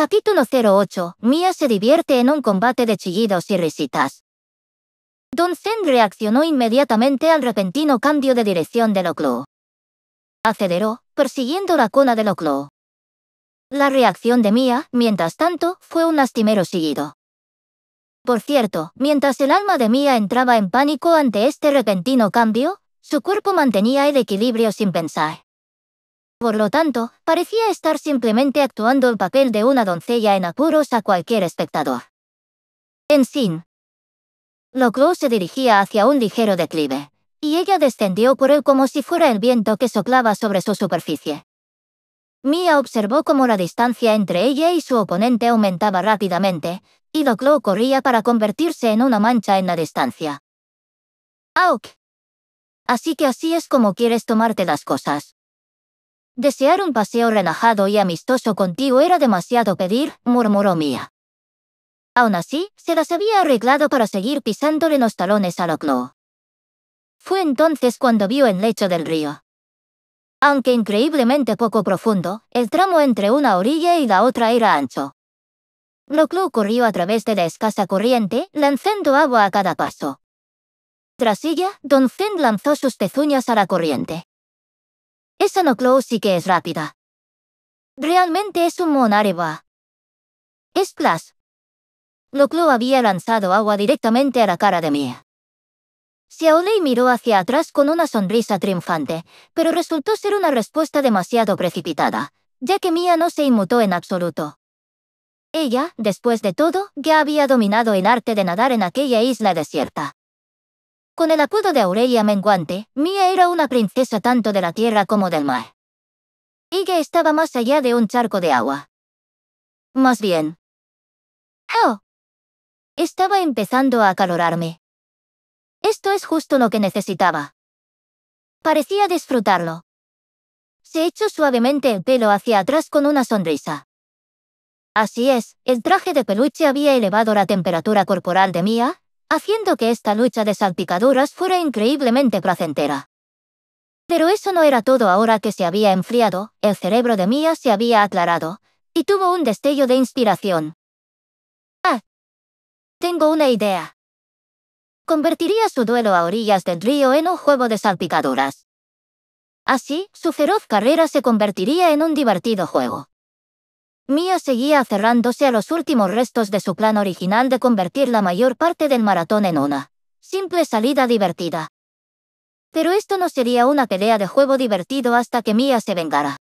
Capítulo 08. Mia se divierte en un combate de chillidos y risitas. Don Sen reaccionó inmediatamente al repentino cambio de dirección de Loclo. Aceleró, persiguiendo la cuna de Loclo. La reacción de Mia, mientras tanto, fue un lastimero seguido. Por cierto, mientras el alma de Mia entraba en pánico ante este repentino cambio, su cuerpo mantenía el equilibrio sin pensar. Por lo tanto, parecía estar simplemente actuando el papel de una doncella en apuros a cualquier espectador. En sin. Loclo se dirigía hacia un ligero declive, y ella descendió por él como si fuera el viento que soplaba sobre su superficie. Mia observó cómo la distancia entre ella y su oponente aumentaba rápidamente, y Loclo corría para convertirse en una mancha en la distancia. ¡Auk! Así que así es como quieres tomarte las cosas. Desear un paseo renajado y amistoso contigo era demasiado pedir, murmuró Mia. Aún así, se las había arreglado para seguir pisándole los talones a loclo. Fue entonces cuando vio el lecho del río. Aunque increíblemente poco profundo, el tramo entre una orilla y la otra era ancho. Loclo corrió a través de la escasa corriente, lanzando agua a cada paso. Tras ella, Don Zen lanzó sus pezuñas a la corriente. Esa no Claw sí que es rápida. Realmente es un plus. No Noclo había lanzado agua directamente a la cara de Mia. Xiaolei miró hacia atrás con una sonrisa triunfante, pero resultó ser una respuesta demasiado precipitada, ya que Mia no se inmutó en absoluto. Ella, después de todo, ya había dominado el arte de nadar en aquella isla desierta. Con el apodo de Aurelia Menguante, Mia era una princesa tanto de la tierra como del mar. que estaba más allá de un charco de agua. Más bien. ¡Oh! Estaba empezando a acalorarme. Esto es justo lo que necesitaba. Parecía disfrutarlo. Se echó suavemente el pelo hacia atrás con una sonrisa. Así es, el traje de peluche había elevado la temperatura corporal de Mia, haciendo que esta lucha de salpicaduras fuera increíblemente placentera. Pero eso no era todo ahora que se había enfriado, el cerebro de Mia se había aclarado, y tuvo un destello de inspiración. Ah, tengo una idea. Convertiría su duelo a orillas del río en un juego de salpicaduras. Así, su feroz carrera se convertiría en un divertido juego. Mia seguía aferrándose a los últimos restos de su plan original de convertir la mayor parte del maratón en una simple salida divertida. Pero esto no sería una pelea de juego divertido hasta que Mia se vengara.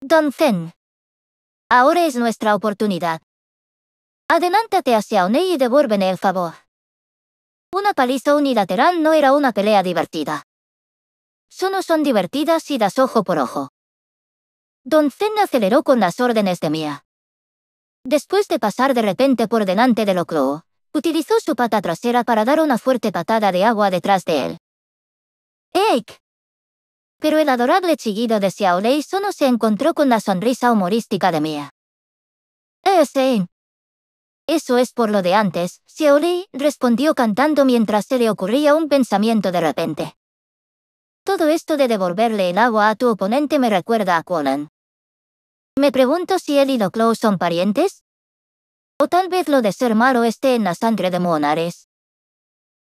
Don Zen. Ahora es nuestra oportunidad. Adelántate hacia Onei y devuélveme el favor. Una paliza unilateral no era una pelea divertida. Solo son divertidas y das ojo por ojo. Don Zen aceleró con las órdenes de Mia. Después de pasar de repente por delante de Locro, utilizó su pata trasera para dar una fuerte patada de agua detrás de él. ¡Eik! Pero el adorable chillido de Xiaolei solo se encontró con la sonrisa humorística de Mia. ¡Eh, Zane! Eso es por lo de antes, Xiaolei respondió cantando mientras se le ocurría un pensamiento de repente. Todo esto de devolverle el agua a tu oponente me recuerda a Conan. Me pregunto si él y Loclo son parientes. O tal vez lo de ser malo esté en la sangre de Monares.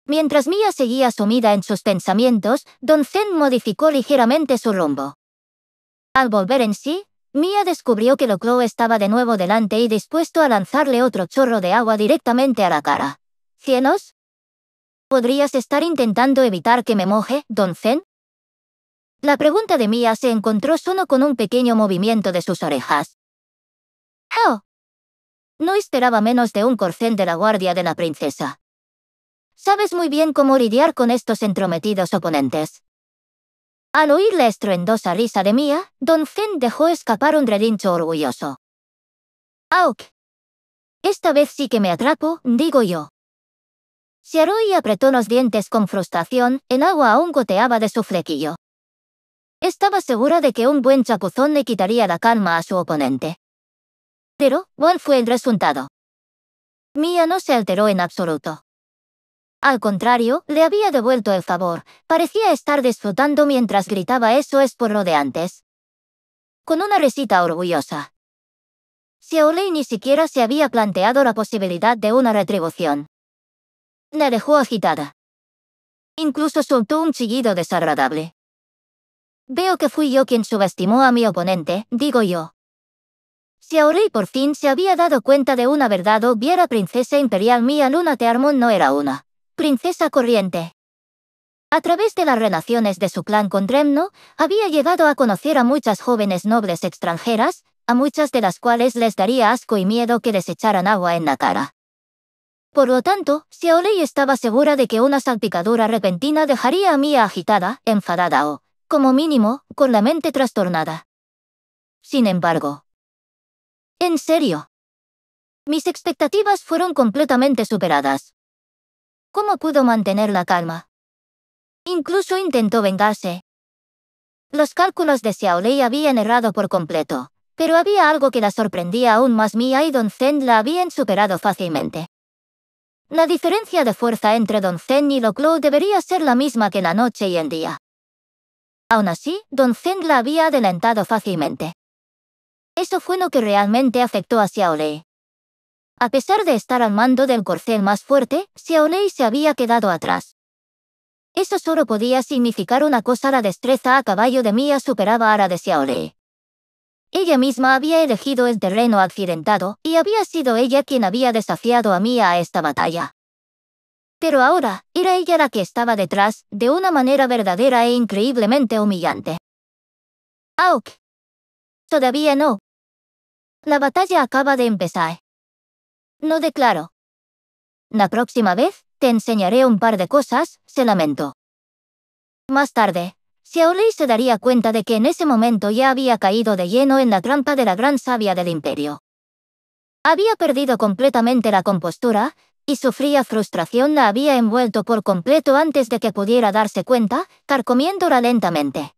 Mientras Mia seguía sumida en sus pensamientos, Don Zen modificó ligeramente su rumbo. Al volver en sí, Mia descubrió que Loclo estaba de nuevo delante y dispuesto a lanzarle otro chorro de agua directamente a la cara. «¿Cienos? ¿Podrías estar intentando evitar que me moje, Don Zen? La pregunta de Mia se encontró solo con un pequeño movimiento de sus orejas. ¡Oh! No esperaba menos de un corcén de la guardia de la princesa. Sabes muy bien cómo lidiar con estos entrometidos oponentes. Al oír la estruendosa risa de Mia, Don Fen dejó escapar un relincho orgulloso. ¡Auk! Esta vez sí que me atrapo, digo yo. Se y apretó los dientes con frustración, en agua aún goteaba de su flequillo. Estaba segura de que un buen chapuzón le quitaría la calma a su oponente. Pero, ¿cuál fue el resultado? Mia no se alteró en absoluto. Al contrario, le había devuelto el favor, parecía estar disfrutando mientras gritaba eso es por lo de antes. Con una risita orgullosa. Xiaolei ni siquiera se había planteado la posibilidad de una retribución. La dejó agitada. Incluso soltó un chillido desagradable. Veo que fui yo quien subestimó a mi oponente, digo yo. Si Aurei por fin se había dado cuenta de una verdad o viera princesa imperial mía Luna Tearmón no era una princesa corriente. A través de las relaciones de su clan con Dremno, había llegado a conocer a muchas jóvenes nobles extranjeras, a muchas de las cuales les daría asco y miedo que les echaran agua en la cara. Por lo tanto, Si Xiaolei estaba segura de que una salpicadura repentina dejaría a Mía agitada, enfadada o como mínimo, con la mente trastornada. Sin embargo. En serio. Mis expectativas fueron completamente superadas. ¿Cómo pudo mantener la calma? Incluso intentó vengarse. Los cálculos de Xiaolei habían errado por completo, pero había algo que la sorprendía aún más mía y Don Zen la habían superado fácilmente. La diferencia de fuerza entre Don Zen y Lo debería ser la misma que la noche y el día. Aún así, Don Zeng la había adelantado fácilmente. Eso fue lo que realmente afectó a Xiaolei. A pesar de estar al mando del corcel más fuerte, Xiaolei se había quedado atrás. Eso solo podía significar una cosa, la destreza a caballo de Mia superaba a la de Xiaolei. Ella misma había elegido el terreno accidentado, y había sido ella quien había desafiado a Mia a esta batalla. Pero ahora, era ella la que estaba detrás, de una manera verdadera e increíblemente humillante. Auk. Todavía no. La batalla acaba de empezar. No declaro. La próxima vez, te enseñaré un par de cosas, se lamentó. Más tarde, Xiaolei se daría cuenta de que en ese momento ya había caído de lleno en la trampa de la gran sabia del imperio. Había perdido completamente la compostura, y su fría frustración la había envuelto por completo antes de que pudiera darse cuenta, carcomiéndola lentamente.